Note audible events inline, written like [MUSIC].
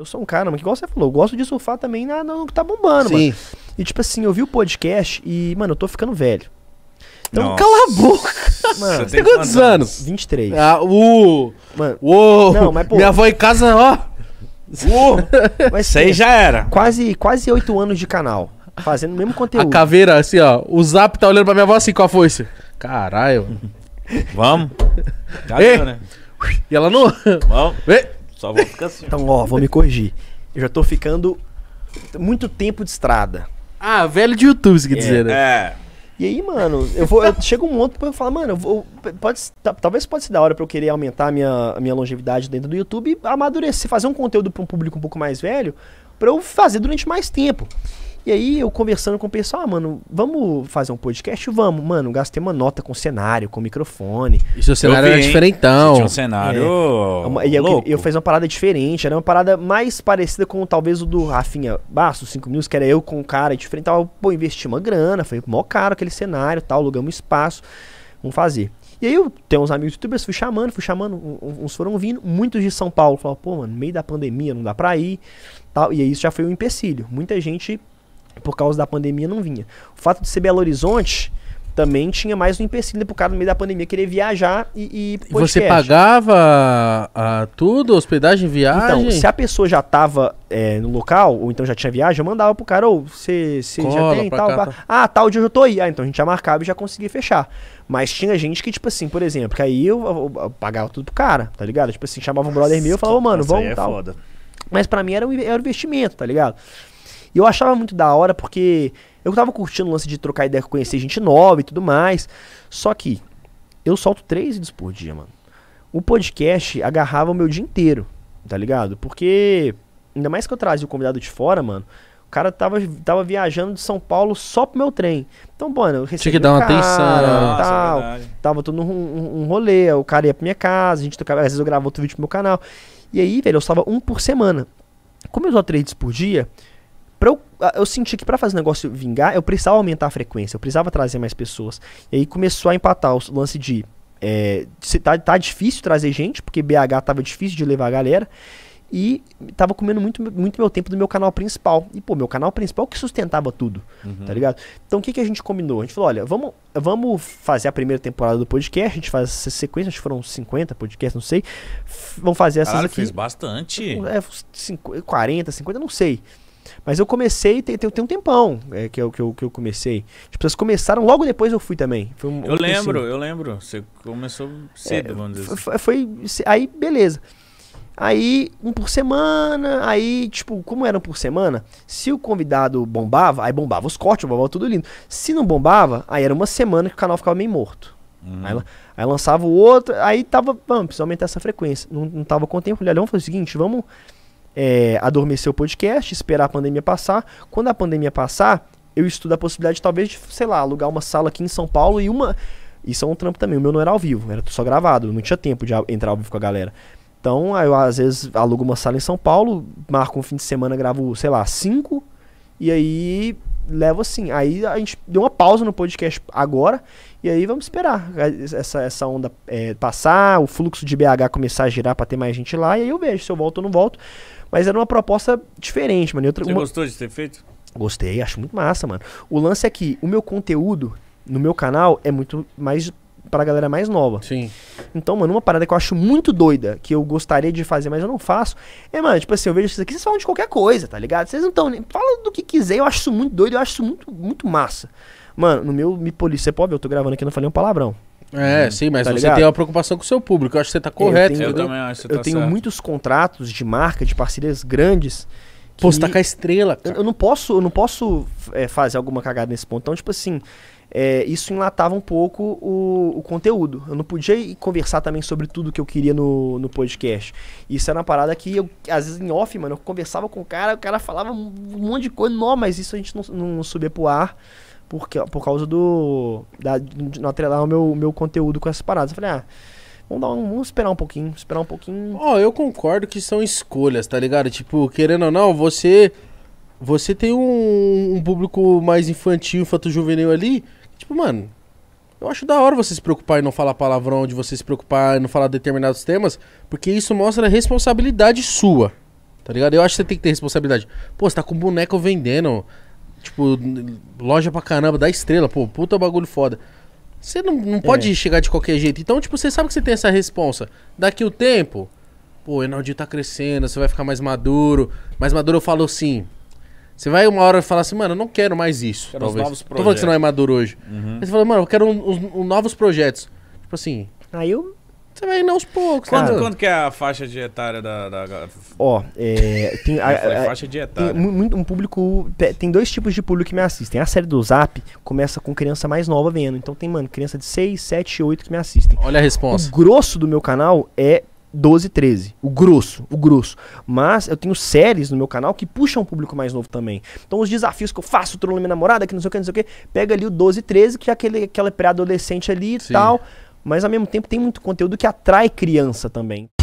Eu sou um cara, mas igual você falou, eu gosto de surfar também na, no que tá bombando, Sim. mano. E tipo assim, eu vi o podcast e, mano, eu tô ficando velho. Então, Nossa. cala a boca. Mano, você tem quantos anos? 23. Ah, uh! Mano, o Não, mas, pô, minha avó em casa, ó. Uh! Mas, [LAUGHS] Isso aí já era. Quase, quase 8 anos de canal. Fazendo o mesmo conteúdo. A caveira, assim, ó. O zap tá olhando pra minha avó assim com a foice. Caralho. Vamos. Já deu, né? E ela não. Vamos. Só vou ficar assim. Então, ó, vou me corrigir. Eu já tô ficando muito tempo de estrada. Ah, velho de YouTube, isso quer é. dizer, né? É. E aí, mano, eu vou. Eu chego um monte para eu falar, mano, eu vou, pode, talvez pode ser da hora pra eu querer aumentar a minha, a minha longevidade dentro do YouTube e amadurecer, fazer um conteúdo pra um público um pouco mais velho, pra eu fazer durante mais tempo. E aí eu conversando com o pessoal, ah, mano, vamos fazer um podcast? Vamos, mano, gastei uma nota com cenário, com microfone. E seu cenário vi, era diferentão. Tinha um cenário. É. é e eu, eu, fiz uma parada diferente, era uma parada mais parecida com talvez o do Rafinha Basso, 5 minutos, que era eu com um cara diferente. Tava, pô, investi uma grana, foi mó caro aquele cenário tal, alugamos um espaço, vamos fazer. E aí eu tenho uns amigos youtubers, fui chamando, fui chamando, uns foram vindo, muitos de São Paulo. Falaram, pô, mano, no meio da pandemia não dá pra ir. Tal, e aí isso já foi um empecilho. Muita gente por causa da pandemia não vinha. O fato de ser Belo Horizonte também tinha mais um empecilho pro cara no meio da pandemia querer viajar e, e Você pagava a, tudo, hospedagem, então, viagem? Então, se a pessoa já tava é, no local, ou então já tinha viagem, eu mandava pro cara, ou oh, você já tem tal. Cá, tá. Ah, tal dia eu tô aí. Ah, então a gente já marcava e já conseguia fechar. Mas tinha gente que, tipo assim, por exemplo, que aí eu, eu, eu pagava tudo pro cara, tá ligado? Tipo assim, chamava um brother meu e falava, mano, vamos é tal. Foda. Mas pra mim era um, era um investimento, tá ligado? E eu achava muito da hora porque eu tava curtindo o lance de trocar ideia, conhecer gente nova e tudo mais. Só que eu solto três vídeos por dia, mano. O podcast agarrava o meu dia inteiro, tá ligado? Porque, ainda mais que eu trazia o convidado de fora, mano, o cara tava, tava viajando de São Paulo só pro meu trem. Então, mano, eu recebi Tinha que dar uma atenção. Tal, Nossa, é tava todo um, um, um, rolê, o cara ia pra minha casa, a gente tocava, às vezes eu gravava outro vídeo pro meu canal. E aí, velho, eu solto um por semana. Como eu só três vídeos por dia, eu senti que para fazer o negócio vingar, eu precisava aumentar a frequência, eu precisava trazer mais pessoas. E aí começou a empatar o lance de. É, tá, tá difícil trazer gente, porque BH tava difícil de levar a galera. E tava comendo muito, muito meu tempo do meu canal principal. E, pô, meu canal principal que sustentava tudo, uhum. tá ligado? Então, o que, que a gente combinou? A gente falou, olha, vamos, vamos fazer a primeira temporada do podcast. A gente faz essa sequência, acho que foram 50 podcasts, não sei. Vamos fazer essas Caralho, aqui. fez bastante. É, 40, 50, não sei. Mas eu comecei, tem, tem, tem um tempão é, que, eu, que, eu, que eu comecei. As pessoas começaram, logo depois eu fui também. Um, eu lembro, assim. eu lembro. Você começou cedo, é, vamos dizer foi, assim. foi, aí, beleza. Aí, um por semana, aí, tipo, como era um por semana, se o convidado bombava, aí bombava os cortes, bombava tudo lindo. Se não bombava, aí era uma semana que o canal ficava meio morto. Uhum. Aí, aí, lançava o outro, aí tava, vamos, precisa aumentar essa frequência. Não, não tava com tempo, olha, vamos fazer o seguinte, vamos é, adormecer o podcast, esperar a pandemia passar. Quando a pandemia passar, eu estudo a possibilidade, talvez, de, sei lá, alugar uma sala aqui em São Paulo e uma. Isso é um trampo também. O meu não era ao vivo, era só gravado, não tinha tempo de entrar ao vivo com a galera. Então, eu às vezes alugo uma sala em São Paulo, marco um fim de semana, gravo, sei lá, cinco e aí levo assim. Aí a gente deu uma pausa no podcast agora e aí vamos esperar essa, essa onda é, passar, o fluxo de BH começar a girar para ter mais gente lá e aí eu vejo se eu volto ou não volto. Mas era uma proposta diferente, mano. Outra, Você uma... gostou de ter feito? Gostei, acho muito massa, mano. O lance é que o meu conteúdo no meu canal é muito mais pra galera mais nova. Sim. Então, mano, uma parada que eu acho muito doida, que eu gostaria de fazer, mas eu não faço, é, mano, tipo assim, eu vejo isso aqui, vocês falam de qualquer coisa, tá ligado? Vocês não estão nem. Fala do que quiser, eu acho isso muito doido, eu acho isso muito, muito massa. Mano, no meu Me Polícia, você pode ver, eu tô gravando aqui, eu não falei um palavrão. É, uhum. sim, mas tá você ligado? tem uma preocupação com o seu público. Eu acho que você tá correto. Eu tenho, eu também acho que você eu tá tenho muitos contratos de marca, de parcerias grandes. Pô, você tá com a estrela, cara. Eu, eu não posso, eu não posso é, fazer alguma cagada nesse ponto. Então, tipo assim, é, isso enlatava um pouco o, o, conteúdo. Eu não podia conversar também sobre tudo que eu queria no, no podcast. Isso era uma parada que eu, às vezes, em off, mano, eu conversava com o cara, o cara falava um monte de coisa, não, mas isso a gente não, não subia pro ar. Porque, por causa do. Da, de não atrelar o meu, meu conteúdo com essas paradas. Eu falei, ah, Vamos, um, vamos, esperar um pouquinho, esperar um pouquinho. Ó, oh, eu concordo que são escolhas, tá ligado? Tipo, querendo ou não, você você tem um, um público mais infantil, infanto juvenil ali, tipo, mano, eu acho da hora você se preocupar e não falar palavrão, de você se preocupar e não falar determinados temas, porque isso mostra responsabilidade sua. Tá ligado? Eu acho que você tem que ter responsabilidade. Pô, você tá com boneco vendendo, tipo, loja pra caramba, da estrela, pô, puta bagulho foda. Você não, não pode é. chegar de qualquer jeito. Então, tipo, você sabe que você tem essa responsa. Daqui o tempo, pô, o Enaldinho tá crescendo, você vai ficar mais maduro. Mais maduro eu falo assim, você vai uma hora e fala assim, mano, eu não quero mais isso. Quero talvez. novos projetos. Tô falando que você não é maduro hoje. Uhum. Aí você fala, mano, eu quero um, um, um novos projetos. Tipo assim. Aí eu. Você vai indo aos poucos, Quando cara. quanto que é a faixa dietária da. da... Ó, é. [LAUGHS] Tem, a, a, faixa dietária. Tem um, um público. Tem dois tipos de público que me assistem. A série do Zap começa com criança mais nova vendo. Então tem, mano, criança de 6, 7, 8 que me assistem. Olha a resposta. O grosso do meu canal é 12, 13. O grosso, o grosso. Mas eu tenho séries no meu canal que puxam um público mais novo também. Então os desafios que eu faço, trollo minha namorada, que não sei o que, não sei o que, pega ali o 12, 13, que é aquele, aquela pré-adolescente ali e tal. Mas ao mesmo tempo tem muito conteúdo que atrai criança também.